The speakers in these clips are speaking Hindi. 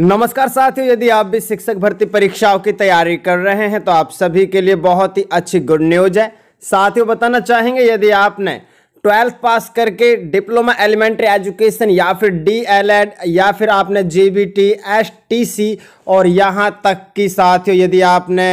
नमस्कार साथियों यदि आप भी शिक्षक भर्ती परीक्षाओं की तैयारी कर रहे हैं तो आप सभी के लिए बहुत ही अच्छी गुड न्यूज है साथियों बताना चाहेंगे यदि आपने ट्वेल्थ पास करके डिप्लोमा एलिमेंट्री एजुकेशन या फिर डीएलएड या फिर आपने जीबीटी एसटीसी और यहाँ तक कि साथियों यदि आपने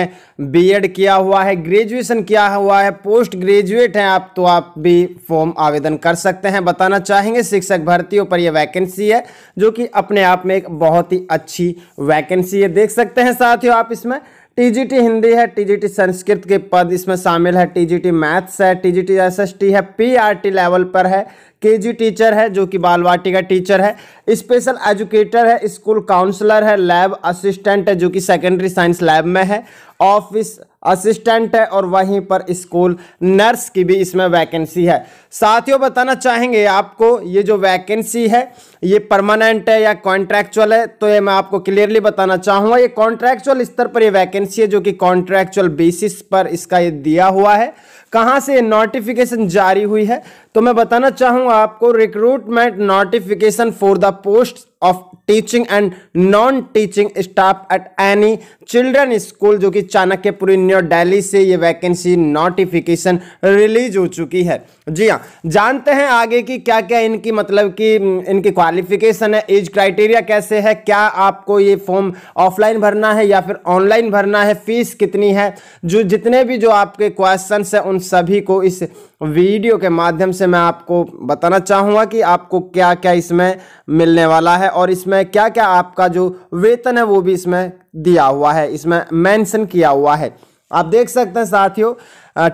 बीएड किया हुआ है ग्रेजुएशन किया हुआ है पोस्ट ग्रेजुएट हैं आप तो आप भी फॉर्म आवेदन कर सकते हैं बताना चाहेंगे शिक्षक भर्तियों पर यह वैकेंसी है जो कि अपने आप में एक बहुत ही अच्छी वैकेंसी है देख सकते हैं साथियों आप इसमें टीजीटी हिंदी है टीजीटी संस्कृत के पद इसमें शामिल है टीजीटी मैथ्स है टीजीटी एसएसटी है पीआरटी लेवल पर है केजी टीचर है जो कि बालवाटी का टीचर है स्पेशल एजुकेटर है स्कूल काउंसलर है लैब असिस्टेंट है जो कि सेकेंडरी साइंस लैब में है ऑफिस असिस्टेंट है और वहीं पर स्कूल नर्स की भी इसमें वैकेंसी है साथियों बताना चाहेंगे आपको ये जो वैकेंसी है ये परमानेंट है या कॉन्ट्रैक्चुअल है तो ये मैं आपको क्लियरली बताना चाहूँगा ये कॉन्ट्रैक्चुअल स्तर पर ये वैकेंसी है जो कि कॉन्ट्रैक्चुअल बेसिस पर इसका ये दिया हुआ है कहां से नोटिफिकेशन जारी हुई है तो मैं बताना चाहूंगा आपको recruitment notification for the post of teaching and non teaching staff at any children school जो कि चाणक्यपुरी न्यू दिल्ली से ये वैकेंसी नोटिफिकेशन रिलीज हो चुकी है जी हाँ जानते हैं आगे की क्या क्या इनकी मतलब कि इनकी क्वालिफिकेशन है एज क्राइटेरिया कैसे है क्या आपको ये फॉर्म ऑफलाइन भरना है या फिर ऑनलाइन भरना है फीस कितनी है जो जितने भी जो आपके क्वेश्चन है उन सभी को इस वीडियो के माध्यम से मैं आपको बताना चाहूँगा कि आपको क्या क्या इसमें मिलने वाला है और इसमें क्या क्या आपका जो वेतन है वो भी इसमें दिया हुआ है इसमें मेंशन किया हुआ है आप देख सकते हैं साथियों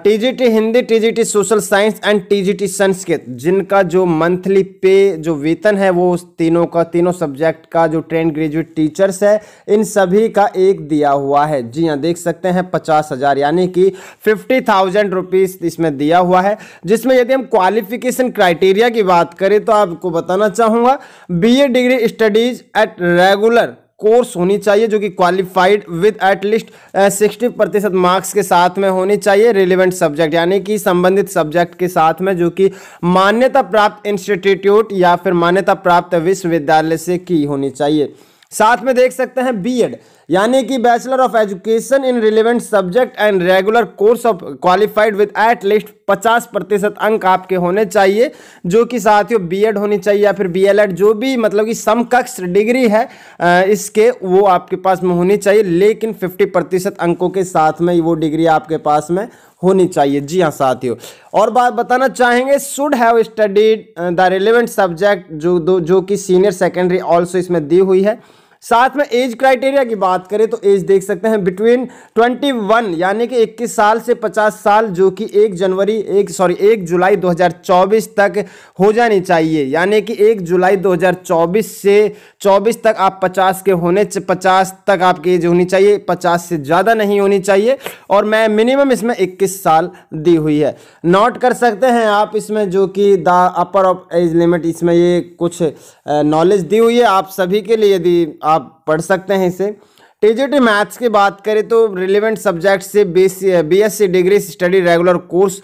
TGT Hindi TGT social science and TGT Sanskrit जिनका जो मंथली पे जो वेतन है वो उस तीनों का तीनों सब्जेक्ट का जो ट्रेन ग्रेजुएट टीचर्स है इन सभी का एक दिया हुआ है जी हाँ देख सकते हैं पचास हज़ार यानी कि फिफ्टी थाउजेंड रुपीज़ इसमें दिया हुआ है जिसमें यदि हम क्वालिफिकेशन क्राइटेरिया की बात करें तो आपको बताना चाहूँगा B degree studies at regular course होनी चाहिए जो कि क्वालिफाइड विद एटलीस्ट सिक्सटी प्रतिशत मार्क्स के साथ में होनी चाहिए रिलेवेंट सब्जेक्ट यानी कि संबंधित सब्जेक्ट के साथ में जो कि मान्यता प्राप्त इंस्टीट्यूट या फिर मान्यता प्राप्त विश्वविद्यालय से की होनी चाहिए साथ में देख सकते हैं बीएड यानी कि bachelor of education in relevant subject and regular course of qualified with at least पचास प्रतिशत अंक आपके होने चाहिए जो कि साथियों बीएड होनी चाहिए या फिर बीएलएड जो भी मतलब कि समकक्ष डिग्री है इसके वो आपके पास में होनी चाहिए लेकिन फिफ्टी प्रतिशत अंकों के साथ में वो डिग्री आपके पास में होनी चाहिए जी हाँ साथियों और बात बताना चाहेंगे should have studied the relevant subject जो दो जो कि सीनियर सेकेंडरी ऑल्सो इसमें दी हुई है साथ में एज क्राइटेरिया की बात करें तो एज देख सकते हैं बिटवीन 21 यानी कि 21 साल से 50 साल जो कि 1 जनवरी एक सॉरी 1 जुलाई 2024 तक हो जानी चाहिए यानी कि 1 जुलाई 2024 से 24 तक आप 50 के होने 50 तक आपकी एज होनी चाहिए 50 से ज़्यादा नहीं होनी चाहिए और मैं मिनिमम इसमें 21 साल दी हुई है नोट कर सकते हैं आप इसमें जो कि the upper of age limit इसमें ये कुछ नॉलेज दी हुई है आप सभी के लिए यदि आप पढ़ सकते हैं इसे टीजीटी मैथ्स की बात करें तो रिलेवेंट सब्जेक्ट से B S C degree study regular course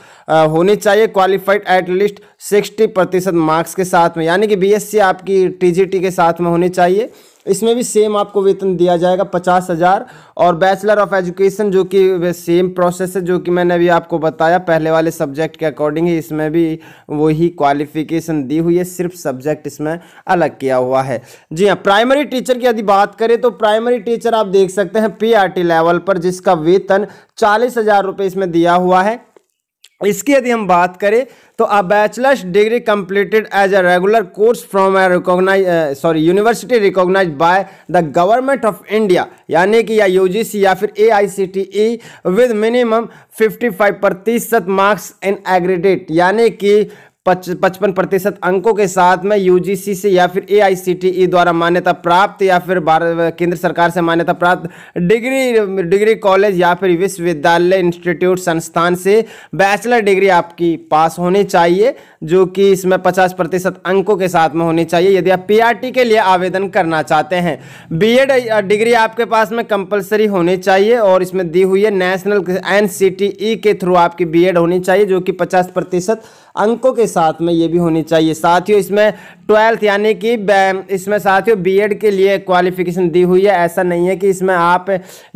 होने चाहिए क्वालिफाइड एट लीस्ट सिक्सटी प्रतिशत मार्क्स के साथ में यानी कि बीएससी आपकी टीजीटी के साथ में होनी चाहिए इसमें भी सेम आपको वेतन दिया जाएगा पचास हज़ार और बैचलर ऑफ एजुकेशन जो कि सेम प्रोसेस है जो कि मैंने अभी आपको बताया पहले वाले सब्जेक्ट के अकॉर्डिंग ही इसमें भी वही क्वालिफिकेशन दी हुई है सिर्फ सब्जेक्ट इसमें अलग किया हुआ है जी हाँ प्राइमरी टीचर की यदि बात करें तो प्राइमरी टीचर आप देख सकते हैं पी लेवल e पर जिसका वेतन चालीस हज़ार रुपये इसमें दिया हुआ है इसकी यदि हम बात करें तो a bachelors degree completed as a regular course from a recognise sorry university recognise by the government of India यानी कि या यूजीसी या फिर एआईसीटीई विद मिनिमम 55 प्रतिशत मार्क्स इन एग्रीडेट यानी कि पचपन प्रतिशत अंकों के साथ में यूजीसी से या फिर एआईसीटीई e द्वारा मान्यता प्राप्त या फिर केंद्र सरकार से मान्यता प्राप्त डिग्री डिग्री कॉलेज या फिर विश्वविद्यालय इंस्टीट्यूट संस्थान से बैचलर डिग्री आपकी पास होनी चाहिए जो कि इसमें पचास प्रतिशत अंकों के साथ में होनी चाहिए यदि आप पीआरटी e के लिए आवेदन करना चाहते हैं बी e डिग्री आपके पास में कंपलसरी होनी चाहिए और इसमें दी हुई है नेशनल एन के थ्रू आपकी बी होनी चाहिए जो कि पचास प्रतिशत अंकों के साथ में ये भी होनी चाहिए साथियों इसमें ट्वेल्थ यानी कि इसमें साथियों बीएड के लिए क्वालिफिकेशन दी हुई है ऐसा नहीं है कि इसमें आप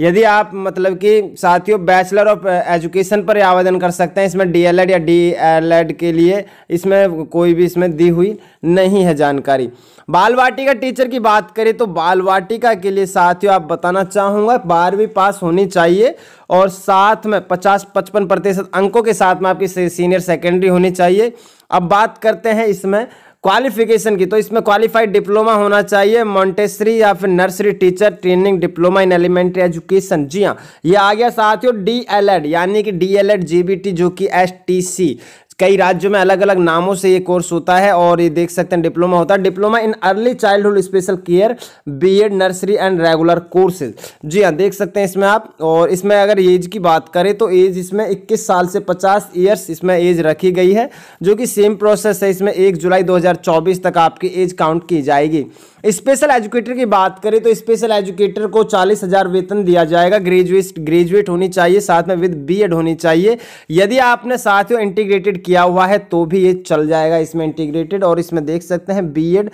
यदि आप मतलब कि साथियों बैचलर ऑफ एजुकेशन पर आवेदन कर सकते हैं इसमें डीएलएड या डीएलएड के लिए इसमें कोई भी इसमें दी हुई नहीं है जानकारी बाल टीचर की बात करें तो बाल के लिए साथियों आप बताना चाहूँगा बारहवीं पास होनी चाहिए और साथ में पचास पचपन प्रतिशत अंकों के साथ में आपकी सीनियर सेकेंडरी होनी चाहिए चाहिए अब बात करते हैं इसमें क्वालिफिकेशन की तो इसमें क्वालिफाइड डिप्लोमा होना चाहिए मॉन्टेसरी या फिर nursery teacher training diploma in elementary education जी हाँ ये आ गया साथियों डीएलएड यानी कि डीएलएड जीबीटी जो कि एसटीसी कई राज्यों में अलग अलग नामों से ये कोर्स होता है और ये देख सकते हैं डिप्लोमा होता है diploma in early childhood special care BEd nursery and regular courses जी हाँ देख सकते हैं इसमें आप और इसमें अगर एज की बात करें तो एज इसमें इक्कीस साल से पचास ईयर्स इसमें एज रखी गई है जो कि सेम प्रोसेस है इसमें एक जुलाई दो तक आपकी एज काउंट की जाएगी स्पेशल एजुकेटर की बात करें तो स्पेशल एजुकेटर को चालीस हजार वेतन दिया जाएगा ग्रेजुएट ग्रेजुएट होनी चाहिए साथ में विद बीएड होनी चाहिए यदि आपने साथ ही इंटीग्रेटेड किया हुआ है तो भी ये चल जाएगा इसमें इंटीग्रेटेड और इसमें देख सकते हैं BEd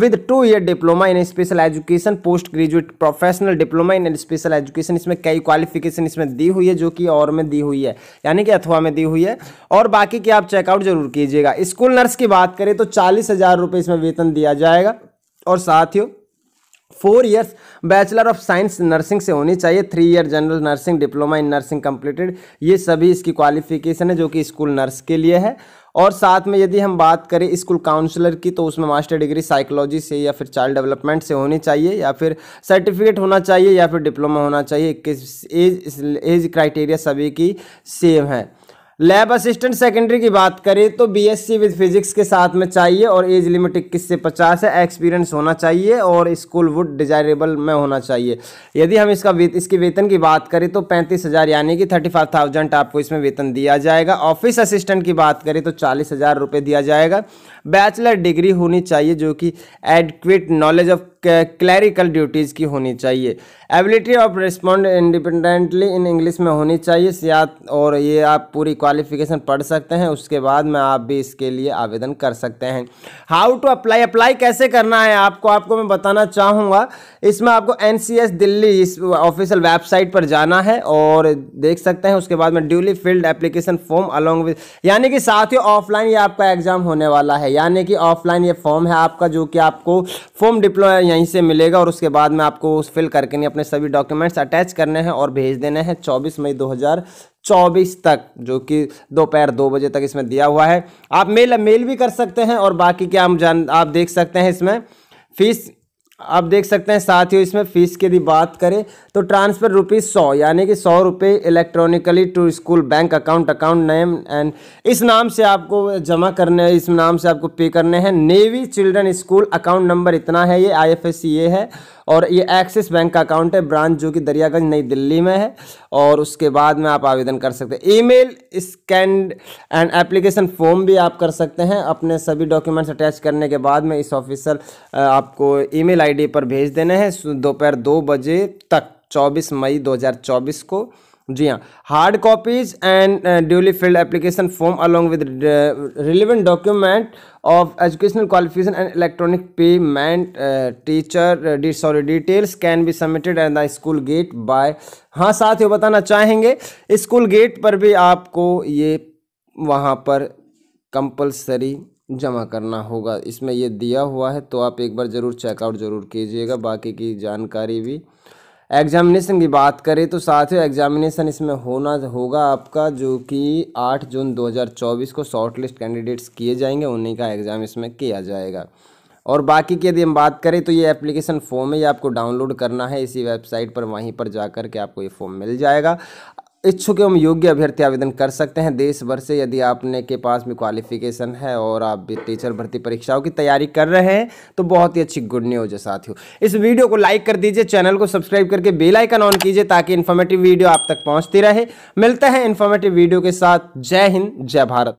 with two year diploma in special education post graduate professional diploma in special education इसमें कई क्वालिफिकेशन इसमें दी हुई है जो कि और में दी हुई है यानी कि अथवा में दी हुई है और बाकी की आप चेकआउट जरूर कीजिएगा स्कूल नर्स की बात करें तो चालीस हजार रुपये इसमें वेतन दिया जाएगा और साथियों four years bachelor of science nursing से होनी चाहिए three year general nursing diploma in nursing completed ये सभी इसकी क्वालिफिकेशन है जो कि स्कूल नर्स के लिए है और साथ में यदि हम बात करें स्कूल काउंसलर की तो उसमें मास्टर डिग्री साइकोलॉजी से या फिर चाइल्ड डेवलपमेंट से होनी चाहिए या फिर सर्टिफिकेट होना चाहिए या फिर डिप्लोमा होना चाहिए किस एज एज क्राइटेरिया सभी की सेम है लैब असिस्टेंट सेकेंडरी की बात करें तो बीएससी विद फिजिक्स के साथ में चाहिए और एज लिमिट इक्कीस से पचास है एक्सपीरियंस होना चाहिए और स्कूल वुड डिजायरेबल में होना चाहिए यदि हम इसका वेत, इसके वेतन की बात करें तो पैंतीस हज़ार यानी कि थर्टी फाइव थाउजेंड आपको इसमें वेतन दिया जाएगा ऑफिस असिस्टेंट की बात करें तो चालीस हज़ार रुपये दिया जाएगा बैचलर डिग्री होनी चाहिए जो कि adequate knowledge of clerical duties की होनी चाहिए ability of respond independently in English में होनी चाहिए सियात और ये आप पूरी क्वालिफिकेशन पढ़ सकते हैं उसके बाद में आप भी इसके लिए आवेदन कर सकते हैं हाउ टू अप्लाई अप्लाई कैसे करना है आपको आपको मैं बताना चाहूँगा इसमें आपको एन दिल्ली इस ऑफिशियल वेबसाइट पर जाना है और देख सकते हैं उसके बाद में duly filled application form along with यानी कि साथ ही ऑफलाइन ये आपका एग्जाम होने वाला है यानी कि ऑफलाइन ये फॉर्म है आपका जो कि आपको फॉर्म डिप्लो यहीं से मिलेगा और उसके बाद में आपको उस फिल करके नहीं अपने सभी डॉक्यूमेंट्स अटैच करने हैं और भेज देने हैं 24 मई 2024 तक जो कि दोपहर दो, दो बजे तक इसमें दिया हुआ है आप मेल मेल भी कर सकते हैं और बाकी क्या हम जान आप देख सकते हैं इसमें फीस आप देख सकते हैं साथियों इसमें फ़ीस की यदि बात करें तो ट्रांसफ़र रुपीज़ सौ यानी कि सौ रुपये electronically to school bank account account name and इस नाम से आपको जमा करने इस नाम से आपको पे करने हैं navy children school account number इतना है ये सी ये है और ये एक्सिस बैंक का अकाउंट है ब्रांच जो कि दरियागंज नई दिल्ली में है और उसके बाद में आप आवेदन कर सकते हैं email scan and application form भी आप कर सकते हैं अपने सभी डॉक्यूमेंट्स अटैच करने के बाद में इस ऑफिसर आपको ईमेल आईडी पर भेज देने हैं दोपहर दो बजे तक 24 मई 2024 को जी हाँ hard copies and duly filled application form along with relevant document of educational qualification and electronic payment teacher sorry details can be submitted at the school gate by हाँ साथ ही बताना चाहेंगे स्कूल गेट पर भी आपको ये वहाँ पर कंपलसरी जमा करना होगा इसमें ये दिया हुआ है तो आप एक बार ज़रूर चेकआउट ज़रूर कीजिएगा बाकी की जानकारी भी एग्जामिनेशन की बात करें तो साथियों एग्जामिनेशन इसमें होना होगा आपका जो कि 8 जून 2024 को शॉर्टलिस्ट कैंडिडेट्स किए जाएंगे उन्हीं का एग्ज़ाम इसमें किया जाएगा और बाकी की यदि हम बात करें तो ये एप्लीकेशन फॉर्म है ये आपको डाउनलोड करना है इसी वेबसाइट पर वहीं पर जा के आपको ये फॉर्म मिल जाएगा इच्छुक एवं योग्य अभ्यर्थी आवेदन कर सकते हैं देश भर से यदि आपने के पास में क्वालिफिकेशन है और आप भी टीचर भर्ती परीक्षाओं की तैयारी कर रहे हैं तो बहुत ही अच्छी गुड न्यूज है साथियों इस वीडियो को लाइक कर दीजिए चैनल को सब्सक्राइब करके बेल आइकन ऑन कीजिए ताकि इन्फॉर्मेटिव वीडियो आप तक पहुँचती रहे मिलता है इन्फॉर्मेटिव वीडियो के साथ जय हिंद जय भारत